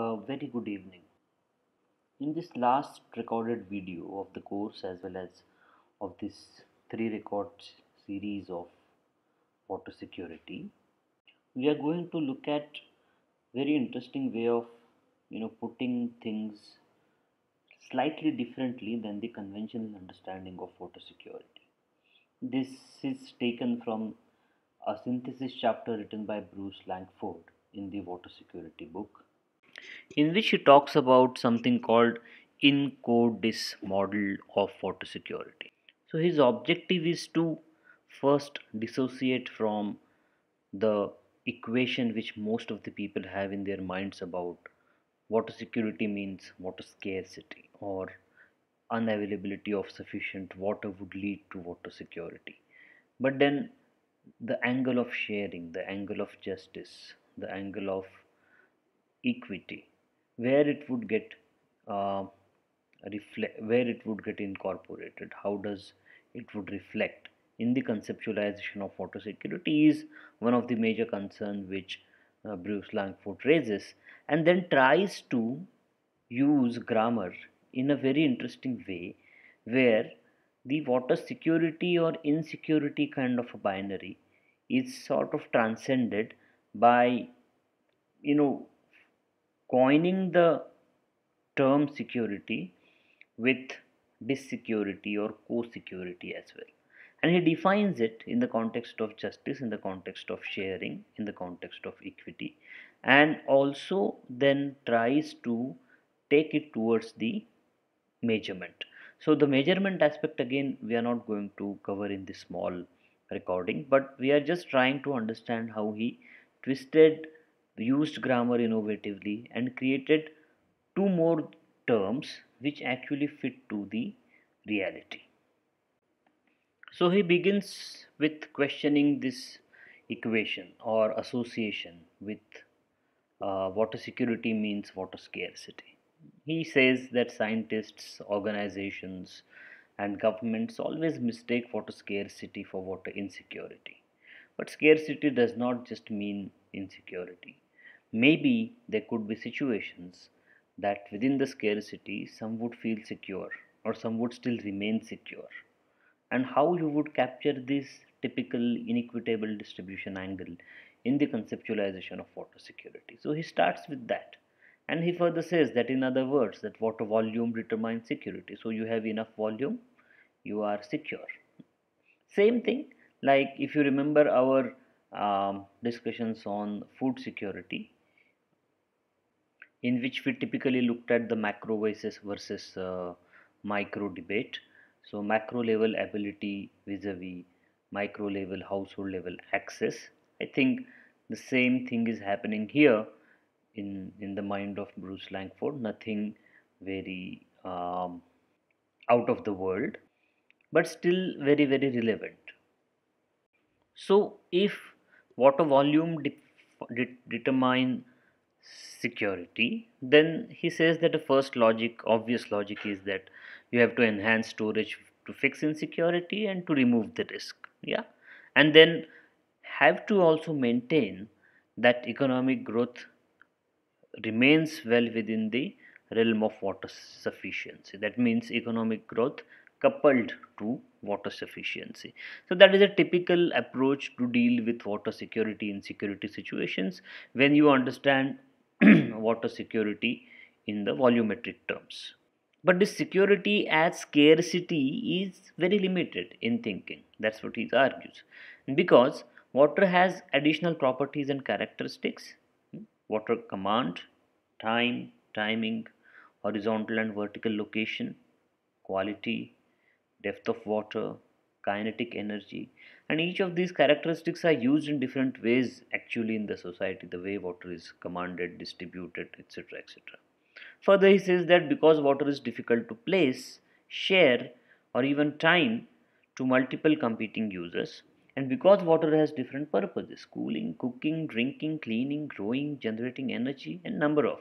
a very good evening. In this last recorded video of the course as well as of this three record series of water security, we are going to look at very interesting way of you know putting things slightly differently than the conventional understanding of water security. This is taken from a synthesis chapter written by Bruce Langford in the water security book in which he talks about something called in this model of security. So his objective is to first dissociate from the equation which most of the people have in their minds about water security means water scarcity or unavailability of sufficient water would lead to water security. But then the angle of sharing, the angle of justice, the angle of equity where it would get uh, where it would get incorporated how does it would reflect in the conceptualization of water security is one of the major concerns which uh, Bruce Langford raises and then tries to use grammar in a very interesting way where the water security or insecurity kind of a binary is sort of transcended by you know coining the term security with security or co-security as well and he defines it in the context of justice in the context of sharing in the context of equity and also then tries to take it towards the measurement so the measurement aspect again we are not going to cover in this small recording but we are just trying to understand how he twisted used grammar innovatively and created two more terms which actually fit to the reality. So he begins with questioning this equation or association with uh, water security means water scarcity. He says that scientists, organizations, and governments always mistake water scarcity for water insecurity. But scarcity does not just mean insecurity. Maybe there could be situations that within the scarcity some would feel secure or some would still remain secure. And how you would capture this typical inequitable distribution angle in the conceptualization of water security. So he starts with that. And he further says that in other words that water volume determines security. So you have enough volume, you are secure. Same thing like if you remember our um, discussions on food security in which we typically looked at the macro versus, versus uh, micro debate. So macro level ability vis-a-vis micro level household level access. I think the same thing is happening here in, in the mind of Bruce Langford. Nothing very um, out of the world but still very very relevant. So if water volume de de determine security then he says that the first logic obvious logic is that you have to enhance storage to fix insecurity and to remove the risk yeah and then have to also maintain that economic growth remains well within the realm of water sufficiency that means economic growth coupled to water sufficiency so that is a typical approach to deal with water security in security situations when you understand water security in the volumetric terms. But this security as scarcity is very limited in thinking. That's what he argues. Because water has additional properties and characteristics. Hmm? Water command, time, timing, horizontal and vertical location, quality, depth of water, kinetic energy and each of these characteristics are used in different ways actually in the society the way water is commanded distributed etc etc further he says that because water is difficult to place share or even time to multiple competing users and because water has different purposes cooling cooking drinking cleaning growing generating energy and number of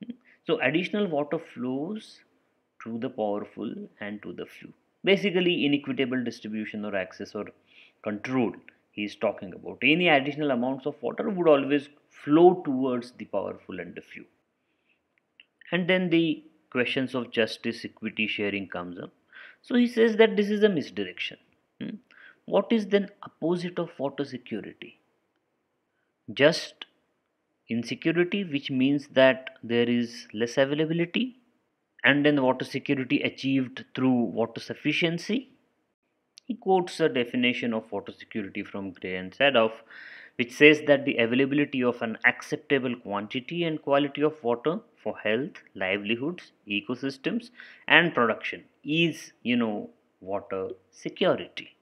hmm, so additional water flows to the powerful and to the few basically inequitable distribution or access or control he is talking about. Any additional amounts of water would always flow towards the powerful and the few. And then the questions of justice, equity, sharing comes up. So he says that this is a misdirection. Hmm? What is then opposite of water security? Just insecurity, which means that there is less availability, and then water security achieved through water sufficiency he quotes a definition of water security from Gray and Sadoff, which says that the availability of an acceptable quantity and quality of water for health, livelihoods, ecosystems, and production is, you know, water security.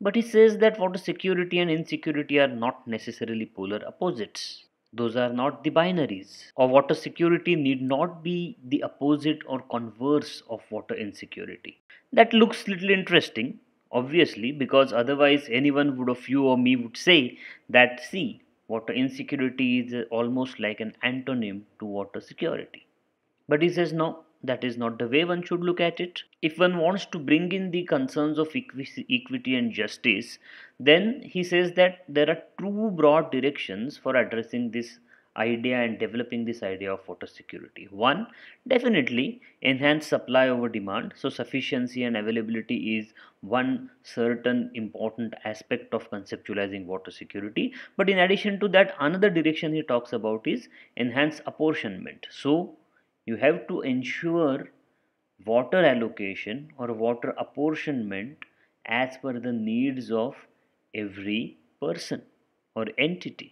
But he says that water security and insecurity are not necessarily polar opposites. Those are not the binaries. Or water security need not be the opposite or converse of water insecurity. That looks little interesting, obviously, because otherwise anyone would of you or me would say that see, water insecurity is almost like an antonym to water security. But he says no, that is not the way one should look at it. If one wants to bring in the concerns of equity and justice, then he says that there are two broad directions for addressing this idea and developing this idea of water security. One, definitely enhance supply over demand. So sufficiency and availability is one certain important aspect of conceptualizing water security. But in addition to that, another direction he talks about is enhance apportionment. So you have to ensure water allocation or water apportionment as per the needs of every person or entity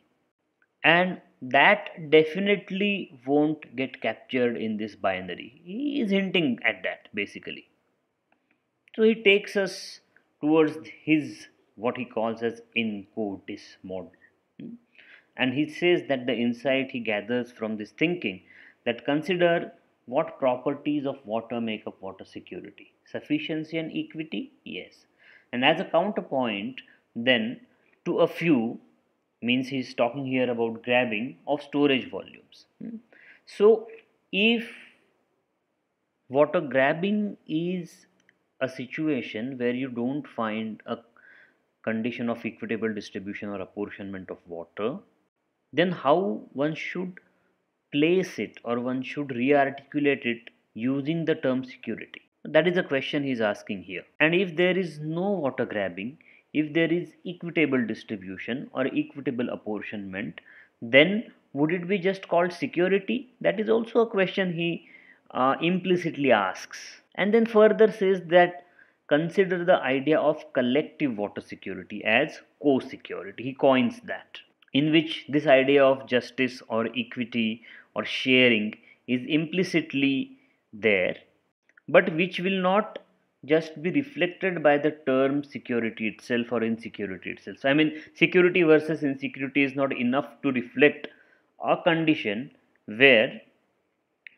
and that definitely won't get captured in this binary he is hinting at that basically so he takes us towards his what he calls as incotis model hmm? and he says that the insight he gathers from this thinking that consider what properties of water make up water security sufficiency and equity yes and as a counterpoint then to a few means he's talking here about grabbing of storage volumes hmm. so if water grabbing is a situation where you don't find a condition of equitable distribution or apportionment of water then how one should place it or one should re-articulate it using the term security that is the question he is asking here and if there is no water grabbing if there is equitable distribution or equitable apportionment then would it be just called security that is also a question he uh, implicitly asks and then further says that consider the idea of collective water security as co-security he coins that in which this idea of justice or equity or sharing is implicitly there, but which will not just be reflected by the term security itself or insecurity itself. So, I mean, security versus insecurity is not enough to reflect a condition where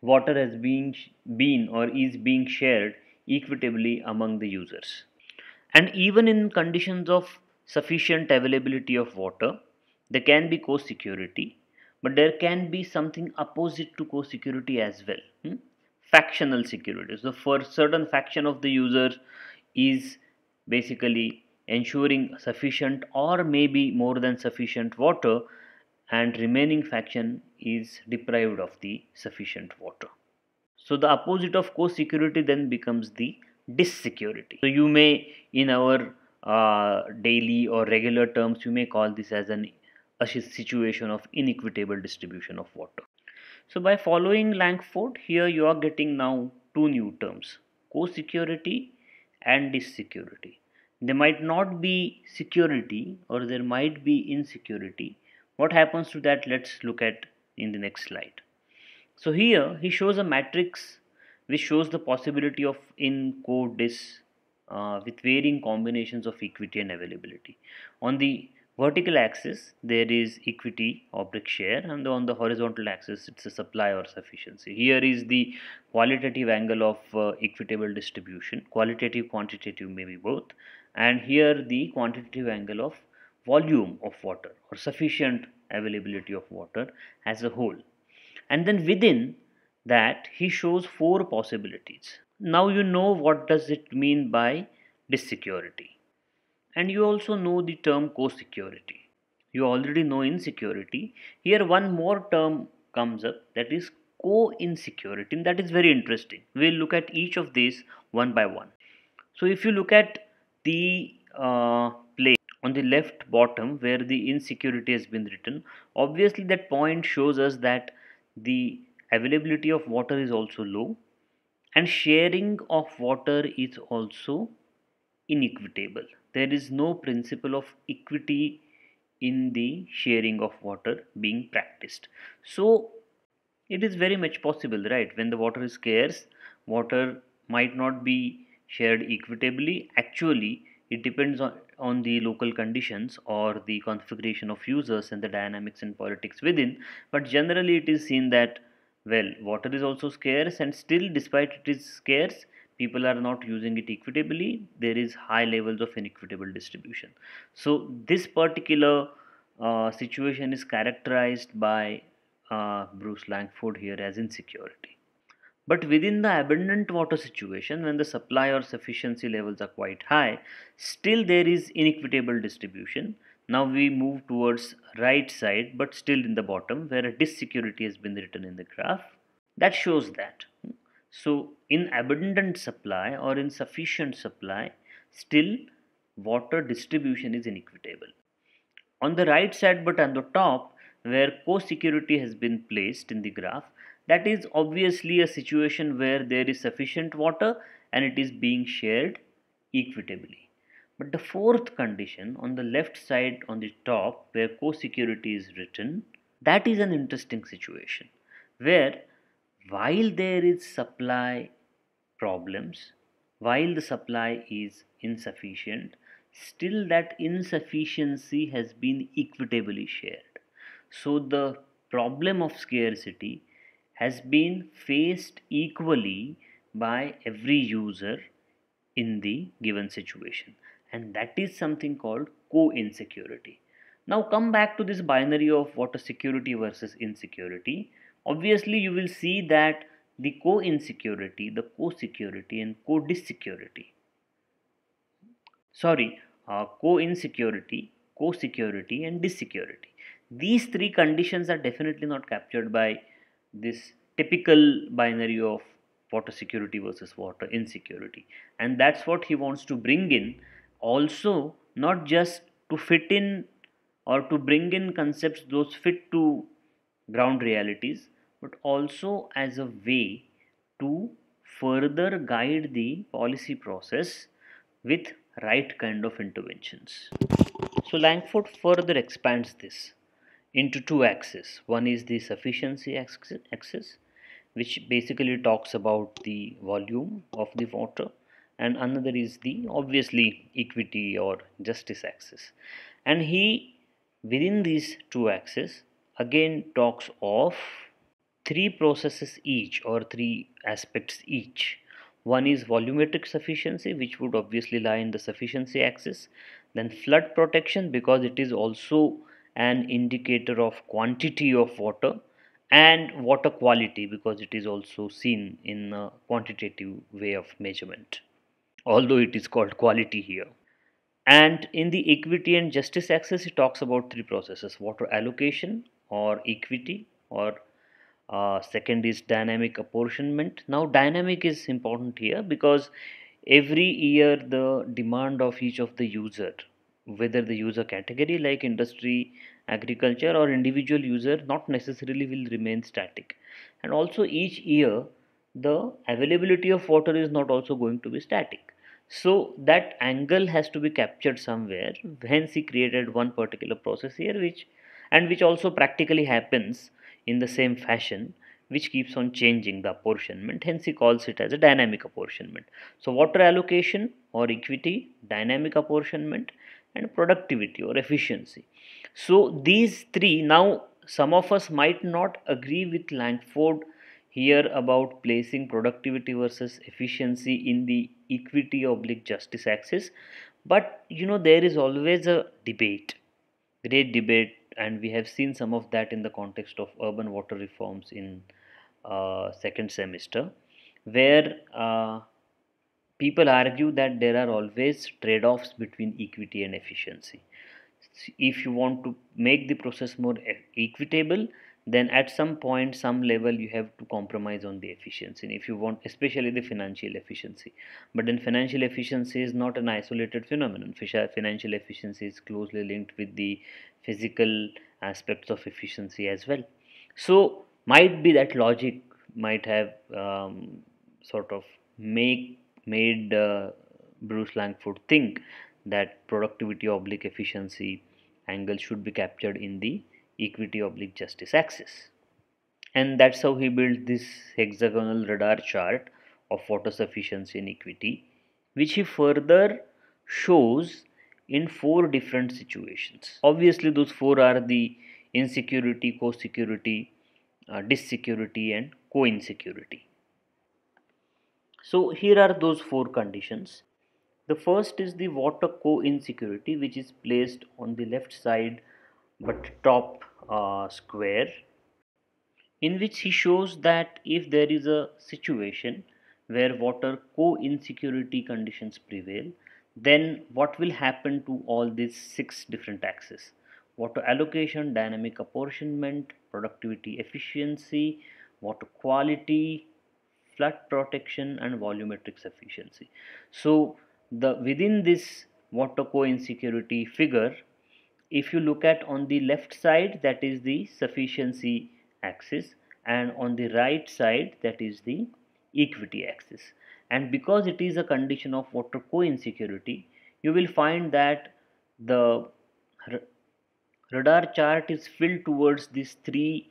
water has been, been or is being shared equitably among the users. And even in conditions of sufficient availability of water, there can be co-security, but there can be something opposite to co-security as well. Hmm? Factional security. So for certain faction of the user is basically ensuring sufficient or maybe more than sufficient water and remaining faction is deprived of the sufficient water. So the opposite of co-security then becomes the dissecurity. So you may in our uh, daily or regular terms you may call this as an a situation of inequitable distribution of water. So by following Langford, here you are getting now two new terms, co-security and dissecurity. There might not be security or there might be insecurity. What happens to that? Let's look at in the next slide. So here he shows a matrix which shows the possibility of in co dis uh, with varying combinations of equity and availability. On the vertical axis there is equity object share and on the horizontal axis it's a supply or sufficiency here is the qualitative angle of uh, equitable distribution qualitative quantitative maybe both and here the quantitative angle of volume of water or sufficient availability of water as a whole and then within that he shows four possibilities now you know what does it mean by dissecurity and you also know the term co-security you already know insecurity here one more term comes up that is co-insecurity and that is very interesting we'll look at each of these one by one so if you look at the uh, on the left bottom where the insecurity has been written obviously that point shows us that the availability of water is also low and sharing of water is also inequitable there is no principle of equity in the sharing of water being practiced. So it is very much possible, right? When the water is scarce, water might not be shared equitably. Actually, it depends on, on the local conditions or the configuration of users and the dynamics and politics within. But generally, it is seen that, well, water is also scarce, and still, despite it is scarce, people are not using it equitably there is high levels of inequitable distribution so this particular uh, situation is characterized by uh, Bruce Langford here as insecurity. But within the abundant water situation, when the supply or sufficiency levels are quite high, still there is inequitable distribution. Now we move towards right side, but still in the bottom where a dissecurity has been written in the graph. That shows that so in abundant supply or in sufficient supply, still water distribution is inequitable. On the right side but on the top where co-security has been placed in the graph, that is obviously a situation where there is sufficient water and it is being shared equitably. But the fourth condition on the left side on the top where co-security is written, that is an interesting situation where while there is supply problems, while the supply is insufficient, still that insufficiency has been equitably shared. So the problem of scarcity has been faced equally by every user in the given situation and that is something called co-insecurity. Now come back to this binary of what is security versus insecurity obviously you will see that the co-insecurity, the co-security and co-dissecurity, sorry, uh, co-insecurity, co-security and dissecurity. These three conditions are definitely not captured by this typical binary of water security versus water insecurity and that's what he wants to bring in also not just to fit in or to bring in concepts those fit to ground realities but also as a way to further guide the policy process with right kind of interventions. So Langford further expands this into two axes. One is the sufficiency axis which basically talks about the volume of the water and another is the obviously equity or justice axis and he within these two axes again talks of three processes each or three aspects each. One is volumetric sufficiency which would obviously lie in the sufficiency axis. Then flood protection because it is also an indicator of quantity of water and water quality because it is also seen in a quantitative way of measurement although it is called quality here and in the equity and justice axis it talks about three processes water allocation or equity or uh, second is dynamic apportionment now dynamic is important here because every year the demand of each of the user whether the user category like industry agriculture or individual user not necessarily will remain static and also each year the availability of water is not also going to be static so that angle has to be captured somewhere hence he created one particular process here which and which also practically happens in the same fashion which keeps on changing the apportionment hence he calls it as a dynamic apportionment so water allocation or equity dynamic apportionment and productivity or efficiency so these three now some of us might not agree with langford here about placing productivity versus efficiency in the equity oblique justice axis but you know there is always a debate great debate and we have seen some of that in the context of urban water reforms in uh, second semester where uh, people argue that there are always trade-offs between equity and efficiency if you want to make the process more equitable then at some point some level you have to compromise on the efficiency and if you want especially the financial efficiency but then financial efficiency is not an isolated phenomenon uh, financial efficiency is closely linked with the physical aspects of efficiency as well so might be that logic might have um, sort of make made uh, bruce langford think that productivity oblique efficiency angle should be captured in the equity oblique justice axis. And that's how he built this hexagonal radar chart of water sufficiency and equity, which he further shows in four different situations. Obviously, those four are the insecurity, co-security, uh, dissecurity and co-insecurity. So here are those four conditions. The first is the water co-insecurity which is placed on the left side but top uh, square in which he shows that if there is a situation where water co-insecurity conditions prevail then what will happen to all these six different axes water allocation dynamic apportionment productivity efficiency water quality flood protection and volumetric sufficiency so the within this water co-insecurity figure if you look at on the left side that is the sufficiency axis and on the right side that is the equity axis and because it is a condition of water co-insecurity you will find that the radar chart is filled towards these three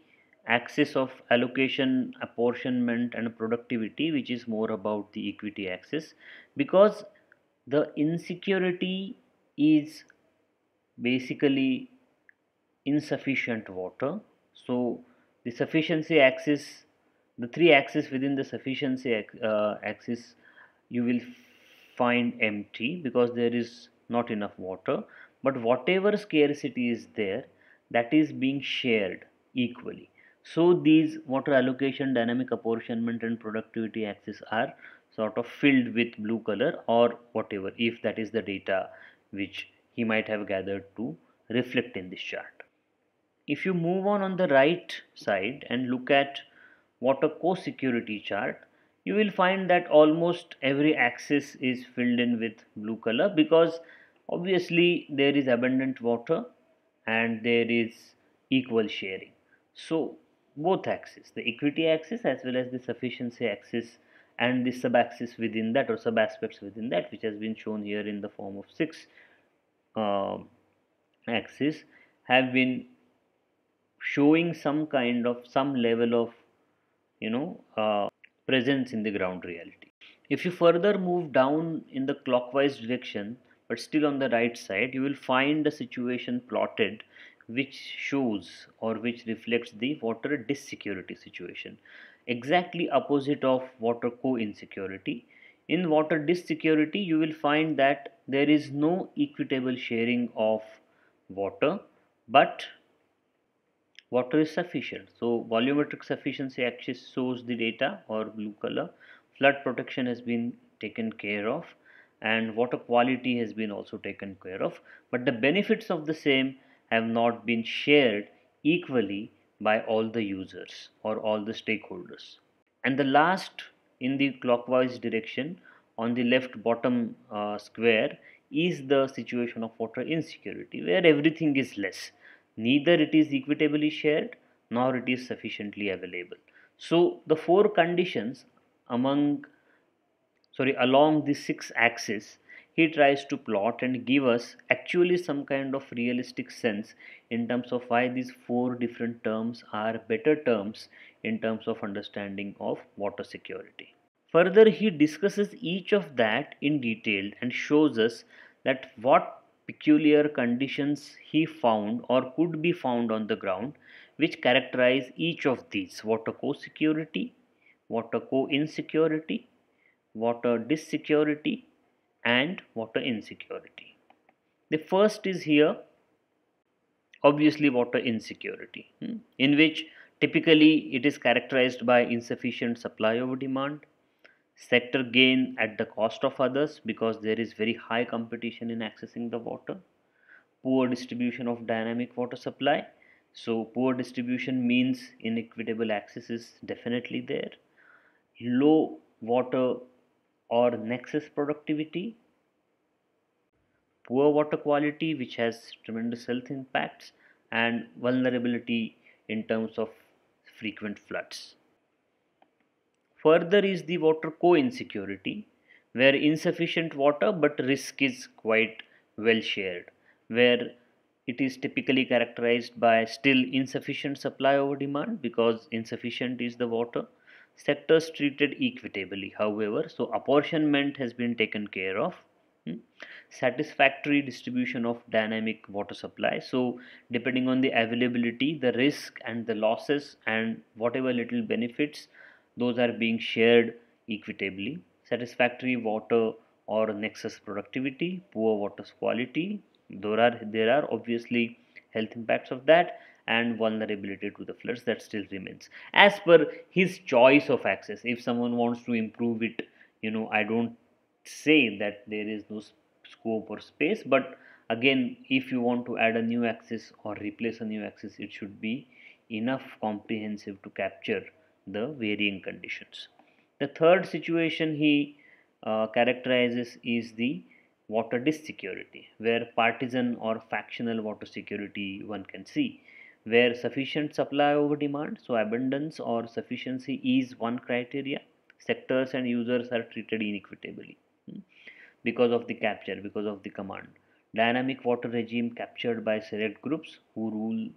axis of allocation apportionment and productivity which is more about the equity axis because the insecurity is basically insufficient water so the sufficiency axis the three axes within the sufficiency uh, axis you will find empty because there is not enough water but whatever scarcity is there that is being shared equally so these water allocation dynamic apportionment and productivity axes are sort of filled with blue color or whatever if that is the data which he might have gathered to reflect in this chart. If you move on on the right side and look at water co-security chart, you will find that almost every axis is filled in with blue color because obviously there is abundant water and there is equal sharing. So both axes, the equity axis as well as the sufficiency axis and the sub-axis within that or sub-aspects within that which has been shown here in the form of 6 uh, axis have been showing some kind of some level of you know uh, presence in the ground reality if you further move down in the clockwise direction but still on the right side you will find a situation plotted which shows or which reflects the water dissecurity situation exactly opposite of water co-insecurity in water disk security you will find that there is no equitable sharing of water but water is sufficient so volumetric sufficiency axis shows the data or blue color flood protection has been taken care of and water quality has been also taken care of but the benefits of the same have not been shared equally by all the users or all the stakeholders and the last in the clockwise direction on the left bottom uh, square is the situation of water insecurity where everything is less neither it is equitably shared nor it is sufficiently available so the four conditions among sorry along the six axes he tries to plot and give us actually some kind of realistic sense in terms of why these four different terms are better terms in terms of understanding of water security. Further, he discusses each of that in detail and shows us that what peculiar conditions he found or could be found on the ground which characterize each of these water co-security, water co-insecurity, water dissecurity and water insecurity. The first is here obviously water insecurity hmm, in which Typically, it is characterized by insufficient supply over demand, sector gain at the cost of others because there is very high competition in accessing the water, poor distribution of dynamic water supply. So, poor distribution means inequitable access is definitely there, low water or nexus productivity, poor water quality, which has tremendous health impacts, and vulnerability in terms of frequent floods. Further is the water co-insecurity where insufficient water but risk is quite well shared where it is typically characterized by still insufficient supply over demand because insufficient is the water sectors treated equitably however so apportionment has been taken care of Hmm. satisfactory distribution of dynamic water supply so depending on the availability the risk and the losses and whatever little benefits those are being shared equitably satisfactory water or nexus productivity poor water quality there are there are obviously health impacts of that and vulnerability to the floods that still remains as per his choice of access if someone wants to improve it you know i don't say that there is no scope or space but again if you want to add a new axis or replace a new axis it should be enough comprehensive to capture the varying conditions the third situation he uh, characterizes is the water security, where partisan or factional water security one can see where sufficient supply over demand so abundance or sufficiency is one criteria sectors and users are treated inequitably because of the capture, because of the command. Dynamic water regime captured by select groups who rule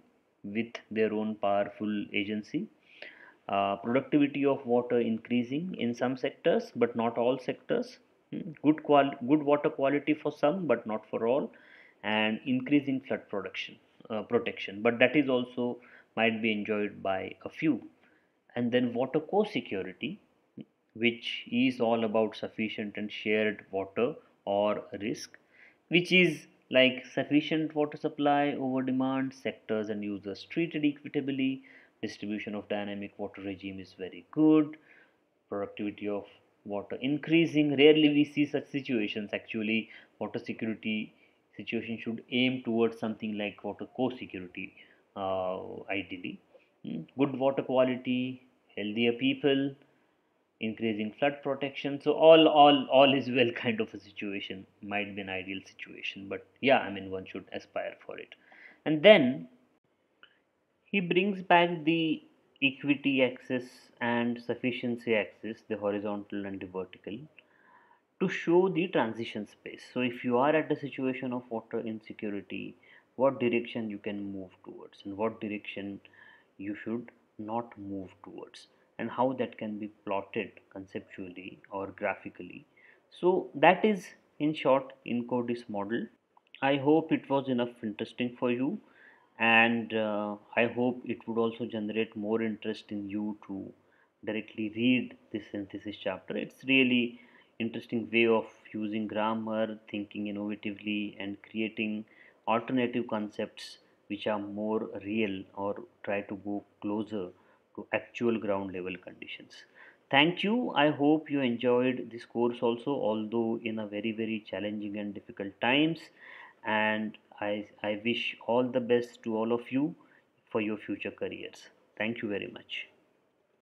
with their own powerful agency. Uh, productivity of water increasing in some sectors but not all sectors. Hmm. Good, qual good water quality for some but not for all and increasing flood production uh, protection but that is also might be enjoyed by a few and then water co-security which is all about sufficient and shared water or risk which is like sufficient water supply over demand sectors and users treated equitably distribution of dynamic water regime is very good productivity of water increasing rarely we see such situations actually water security situation should aim towards something like water co-security uh, ideally mm. good water quality healthier people increasing flood protection so all all all is well kind of a situation might be an ideal situation but yeah i mean one should aspire for it and then he brings back the equity axis and sufficiency axis the horizontal and the vertical to show the transition space so if you are at a situation of water insecurity what direction you can move towards and what direction you should not move towards and how that can be plotted conceptually or graphically. So that is in short this model. I hope it was enough interesting for you and uh, I hope it would also generate more interest in you to directly read this synthesis chapter. It's really interesting way of using grammar, thinking innovatively and creating alternative concepts which are more real or try to go closer to actual ground level conditions thank you i hope you enjoyed this course also although in a very very challenging and difficult times and i i wish all the best to all of you for your future careers thank you very much